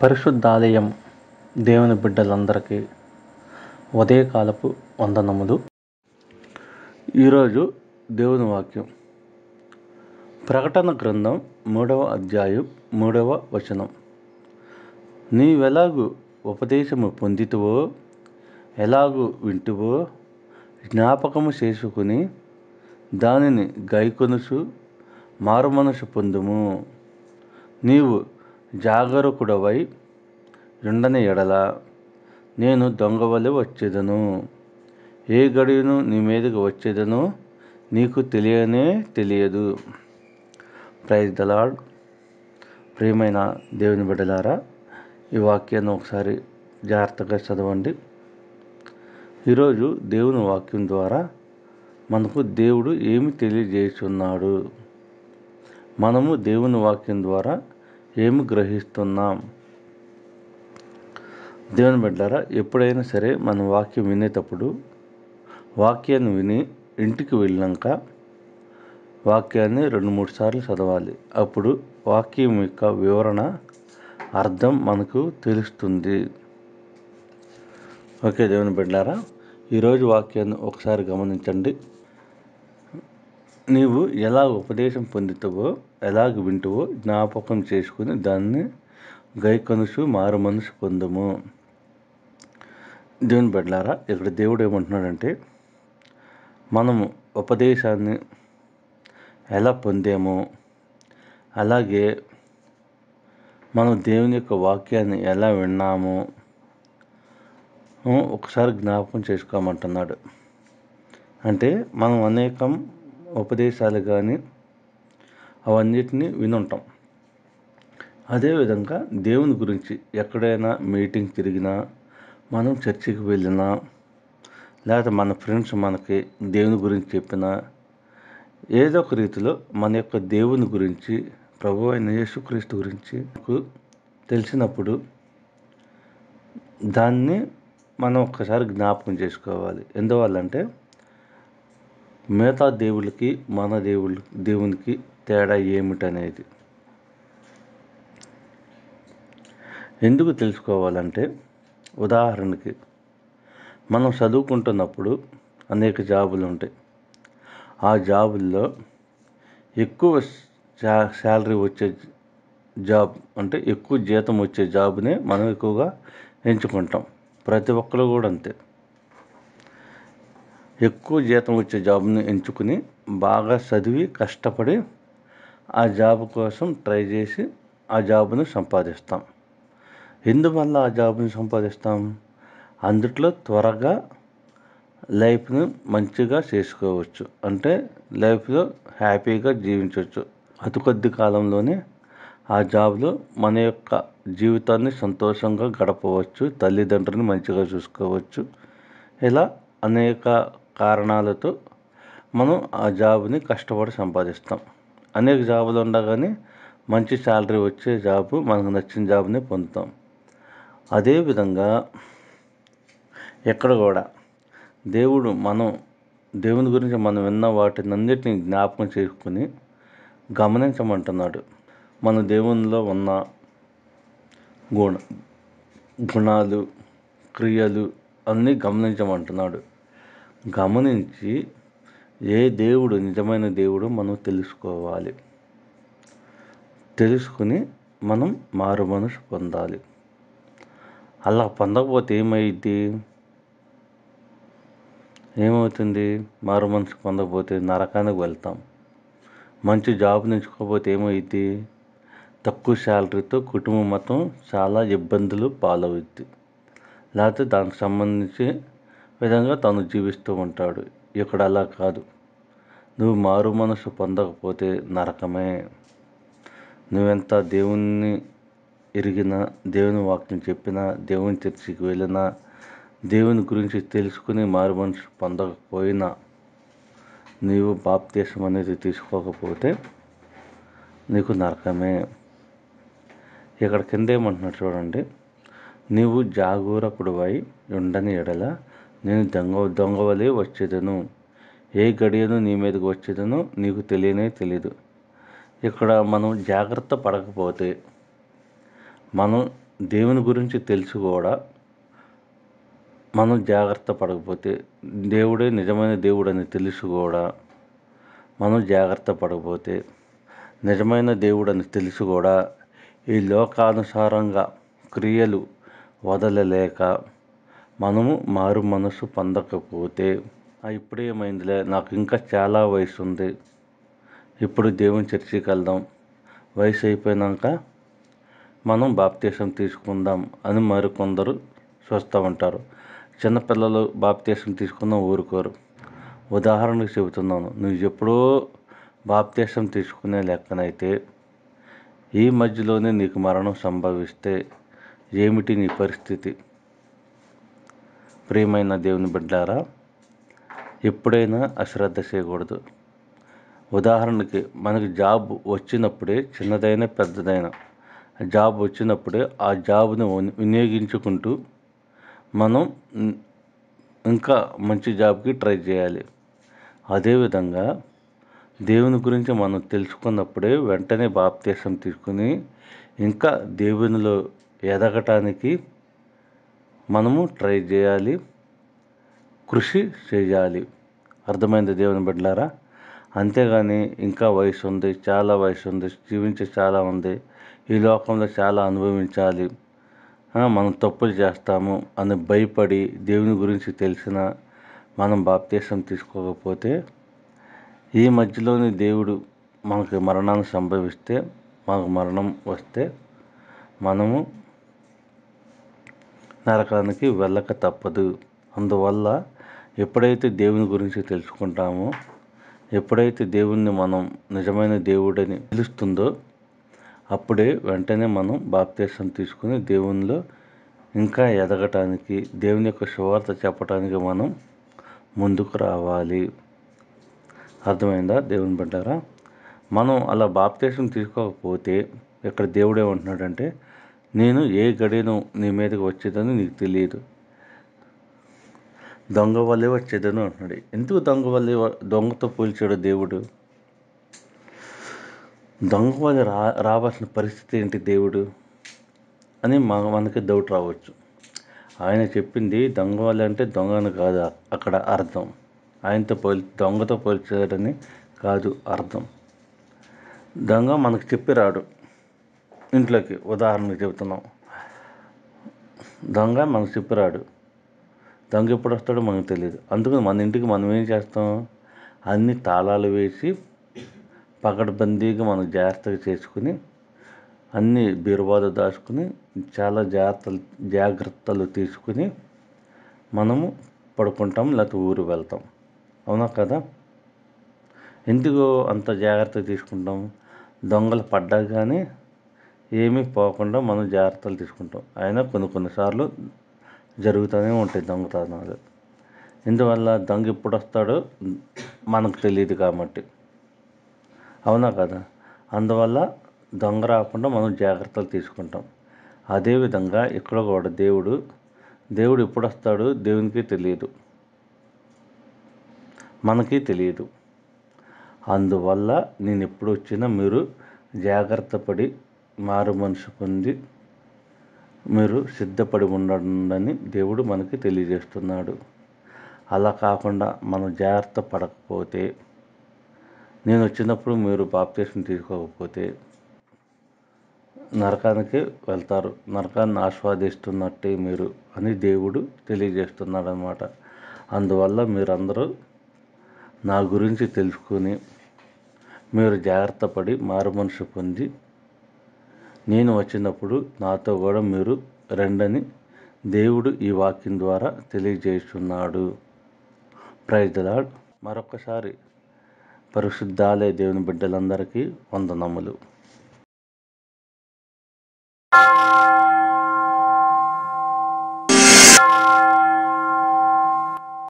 పరిశుద్ధాలయం దేవుని బిడ్డలందరికీ ఉదయకాలపు వందనములు ఈరోజు దేవుని వాక్యం ప్రకటన గ్రంథం మూడవ అధ్యాయం మూడవ వచనం నీవెలాగూ ఉపదేశము పొందితువో ఎలాగు వింటువో జ్ఞాపకము చేసుకుని దానిని గైకొనుసు మారుమనసు పొందుము నీవు జాగరూకుడవై యుండని ఎడల నేను దొంగవలె వచ్చేదను ఏ గడియను నీ మీదకి వచ్చేదను నీకు తెలియనే తెలియదు ప్రైజ్ ద లాడ్ ప్రియమైన దేవుని బిడ్డలారా ఈ వాక్యాన్ని ఒకసారి జాగ్రత్తగా చదవండి ఈరోజు దేవుని వాక్యం ద్వారా మనకు దేవుడు ఏమి తెలియజేస్తున్నాడు మనము దేవుని వాక్యం ద్వారా ఏమి గ్రహిస్తున్నాం దేవుని బిడ్డారా ఎప్పుడైనా సరే మనం వాక్యం వినేటప్పుడు వాక్యాన్ని విని ఇంటికి వెళ్ళాక వాక్యాన్ని రెండు మూడు సార్లు చదవాలి అప్పుడు వాక్యం యొక్క వివరణ అర్థం మనకు తెలుస్తుంది ఓకే దేవుని బిడ్డారా ఈరోజు వాక్యాన్ని ఒకసారి గమనించండి నీవు ఎలా ఉపదేశం పొందుతావో ఎలాగ వింటువో జ్ఞాపకం చేసుకుని దాన్ని గైకొనుచు మారు మనసు పొందము దేవుని బిడ్డలారా ఇక్కడ దేవుడు ఏమంటున్నాడంటే మనము ఉపదేశాన్ని ఎలా పొందేమో అలాగే మనం దేవుని యొక్క వాక్యాన్ని ఎలా విన్నామో ఒకసారి జ్ఞాపకం చేసుకోమంటున్నాడు అంటే మనం అనేకం ఉపదేశాలు కానీ అవన్నిటిని వినుంటాం అదేవిధంగా దేవుని గురించి ఎక్కడైనా మీటింగ్ తిరిగినా మనం చర్చికి వెళ్ళినా లేదా మన ఫ్రెండ్స్ మనకి దేవుని గురించి చెప్పినా ఏదో ఒక రీతిలో మన యొక్క దేవుని గురించి ప్రభు అయిన యేసుక్రీస్తు గురించి తెలిసినప్పుడు దాన్ని మనం ఒక్కసారి జ్ఞాపకం చేసుకోవాలి ఎందువల్లంటే మిగతా దేవుళ్ళకి మన దేవుళ్ళ దేవునికి తేడా ఏమిటనేది ఎందుకు తెలుసుకోవాలంటే ఉదాహరణకి మనం చదువుకుంటున్నప్పుడు అనేక జాబులు ఉంటాయి ఆ జాబుల్లో ఎక్కువ శాలరీ వచ్చే జాబ్ అంటే ఎక్కువ జీతం వచ్చే జాబునే మనం ఎక్కువగా ఎంచుకుంటాం ప్రతి ఒక్కరు కూడా అంతే ఎక్కువ జీతం వచ్చే జాబ్ని ఎంచుకుని బాగా చదివి కష్టపడి ఆ జాబ్ కోసం ట్రై చేసి ఆ జాబ్ని సంపాదిస్తాం ఎందువల్ల ఆ జాబ్ని సంపాదిస్తాం అందుట్లో త్వరగా లైఫ్ని మంచిగా చేసుకోవచ్చు అంటే లైఫ్లో హ్యాపీగా జీవించవచ్చు అతి కొద్ది కాలంలోనే ఆ జాబ్లో మన యొక్క జీవితాన్ని సంతోషంగా గడపవచ్చు తల్లిదండ్రులను మంచిగా చూసుకోవచ్చు ఇలా అనేక కారణాలతో మనం ఆ జాబ్ని కష్టపడి సంపాదిస్తాం అనేక జాబులు ఉండగానే మంచి శాలరీ వచ్చే జాబు మనకు నచ్చిన జాబ్ని పొందుతాం అదేవిధంగా ఎక్కడ కూడా దేవుడు మనం దేవుని గురించి మనం విన్న వాటినన్నిటిని జ్ఞాపకం చేసుకుని గమనించమంటున్నాడు మన దేవునిలో ఉన్న గుణ గుణాలు క్రియలు అన్నీ గమనించమంటున్నాడు గమనించి ఏ దేవుడు నిజమైన దేవుడు మనం తెలుసుకోవాలి తెలుసుకుని మనం మారు మనసు పొందాలి అలా పొందకపోతే ఏమైద్ది ఏమవుతుంది మారు మనసు పొందకపోతే నరకానికి వెళ్తాం మంచి జాబ్ ఎంచుకోకపోతే ఏమైద్ది తక్కువ శాలరీతో కుటుంబం మొత్తం చాలా ఇబ్బందులు పాలవుద్ది లేకపోతే దానికి సంబంధించి విధంగా తను జీవిస్తూ ఉంటాడు ఇక్కడ అలా కాదు నువ్వు మారు మనసు పొందకపోతే నరకమే నువ్వెంత దేవుణ్ణి ఎరిగినా దేవుని వాక్యం చెప్పినా దేవుని చర్చికి వెళ్ళినా దేవుని గురించి తెలుసుకుని మారు మనసు పొందకపోయినా నీవు బాప్తీసం అనేది తీసుకోకపోతే నీకు నరకమే ఇక్కడ కింద ఏమంటున్నాడు చూడండి నీవు జాగూరకుడువై ఉండని ఎడల నేను దొంగ దొంగ వలె వచ్చేదను ఏ గడియను నీ మీదకి వచ్చేదనో నీకు తెలియనే తెలియదు ఇక్కడ మనం జాగ్రత్త పడకపోతే మనం దేవుని గురించి తెలుసు కూడా మనం జాగ్రత్త పడకపోతే దేవుడే నిజమైన దేవుడని తెలుసు కూడా మనం జాగ్రత్త పడకపోతే నిజమైన దేవుడని తెలుసు కూడా ఈ లోకానుసారంగా క్రియలు వదలలేక మనము మారు మనసు పొందకపోతే ఇప్పుడు ఏమైందిలే నాకు ఇంకా చాలా వయసు ఉంది ఇప్పుడు దేవుని చర్చికి వెళ్దాం వయసు అయిపోయినాక మనం బాప్తీసం తీసుకుందాం అని మరికొందరు చూస్తూ ఉంటారు చిన్నపిల్లలు బాప్తీసం తీసుకుందాం ఊరుకోరు ఉదాహరణకు చెబుతున్నాను నువ్వు ఎప్పుడో బాప్తీసం తీసుకునే లెక్కనైతే ఈ మధ్యలోనే నీకు మరణం సంభవిస్తే ఏమిటి నీ పరిస్థితి ప్రియమైన దేవుని బిడ్డారా ఎప్పుడైనా అశ్రద్ధ చేయకూడదు ఉదాహరణకి మనకి జాబ్ వచ్చినప్పుడే చిన్నదైనా పెద్దదైనా జాబ్ వచ్చినప్పుడే ఆ జాబ్ను వినియోగించుకుంటూ మనం ఇంకా మంచి జాబ్కి ట్రై చేయాలి అదేవిధంగా దేవుని గురించి మనం తెలుసుకున్నప్పుడే వెంటనే బాప్తీసం తీసుకుని ఇంకా దేవునిలో ఎదగటానికి మనము ట్రై చేయాలి కృషి చేయాలి అర్థమైంది దేవుని బిడ్డలారా అంతేగాని ఇంకా వయసు ఉంది చాలా వయసు ఉంది జీవించే చాలా ఉంది ఈ లోకంలో చాలా అనుభవించాలి మనం తప్పులు చేస్తాము అని భయపడి దేవుని గురించి తెలిసిన మనం బాప్తీసం తీసుకోకపోతే ఈ మధ్యలోని దేవుడు మనకి మరణాన్ని సంభవిస్తే మనకు మరణం వస్తే మనము నరకానికి వెళ్ళక తప్పదు అందువల్ల ఎప్పుడైతే దేవుని గురించి తెలుసుకుంటామో ఎప్పుడైతే దేవుణ్ణి మనం నిజమైన దేవుడని పిలుస్తుందో అప్పుడే వెంటనే మనం బాప్తీసం తీసుకుని దేవునిలో ఇంకా ఎదగటానికి దేవుని యొక్క శువార్త చెప్పటానికి మనం ముందుకు రావాలి అర్థమైందా దేవుని బిడ్డారా మనం అలా బాప్తీసం తీసుకోకపోతే ఇక్కడ దేవుడు ఏమంటున్నాడంటే నేను ఏ గడియను నీ మీదకి వచ్చేదని నీకు తెలియదు దొంగ వల్లే వచ్చేదని అంటున్నాడు ఎందుకు దొంగ వల్లే దొంగతో పోల్చాడు దేవుడు దొంగ వల్ల రా రావాల్సిన పరిస్థితి ఏంటి దేవుడు అని మా మనకి డౌట్ రావచ్చు ఆయన చెప్పింది దొంగ వల్ల అంటే దొంగను కాదు అక్కడ అర్థం ఆయనతో పోల్ దొంగతో పోల్చాడని కాదు అర్థం దొంగ మనకు చెప్పి రాడు ఇంట్లోకి ఉదాహరణకు చెబుతున్నాం దొంగ మనకు చెప్పిరాడు దొంగ ఎప్పుడు వస్తాడో మనకు తెలియదు అందుకని మన ఇంటికి మనం ఏం చేస్తాం అన్ని తాళాలు వేసి పకడ్బందీగా మనం జాగ్రత్తగా చేసుకుని అన్ని బీరువాద దాచుకుని చాలా జాగ్రత్తలు జాగ్రత్తలు తీసుకుని మనము పడుకుంటాం లేకపోతే ఊరు వెళ్తాం అవునా కదా ఎందుకు అంత జాగ్రత్త తీసుకుంటాం దొంగలు పడ్డాక కానీ ఏమీ పోకుండా మనం జాగ్రత్తలు తీసుకుంటాం అయినా కొన్ని కొన్నిసార్లు జరుగుతూనే ఉంటాయి దొంగతనాలు ఎందువల్ల దొంగ ఎప్పుడు వస్తాడో మనకు తెలియదు కాబట్టి అవునా కదా అందువల్ల దొంగ రాకుండా మనం జాగ్రత్తలు తీసుకుంటాం అదేవిధంగా ఇక్కడ కూడా దేవుడు దేవుడు ఎప్పుడు వస్తాడు దేవునికి తెలియదు మనకి తెలియదు అందువల్ల నేను ఎప్పుడు వచ్చినా మీరు జాగ్రత్త పడి మారుమనసు పొంది మీరు సిద్ధపడి ఉండండి దేవుడు మనకి తెలియజేస్తున్నాడు అలా కాకుండా మనం జాగ్రత్త పడకపోతే నేను వచ్చినప్పుడు మీరు బాప్తీసం తీసుకోకపోతే నరకానికి వెళ్తారు నరకాన్ని ఆస్వాదిస్తున్నట్టే మీరు అని దేవుడు తెలియజేస్తున్నాడు అనమాట అందువల్ల మీరందరూ నా గురించి తెలుసుకుని మీరు జాగ్రత్త పడి మారు మనసు పొంది నేను వచ్చినప్పుడు నాతో కూడా మీరు రండని దేవుడు ఈ వాక్యం ద్వారా తెలియజేస్తున్నాడు ప్రైజ్ మరొకసారి పరిశుద్ధాలే దేవుని బిడ్డలందరికీ వందనములు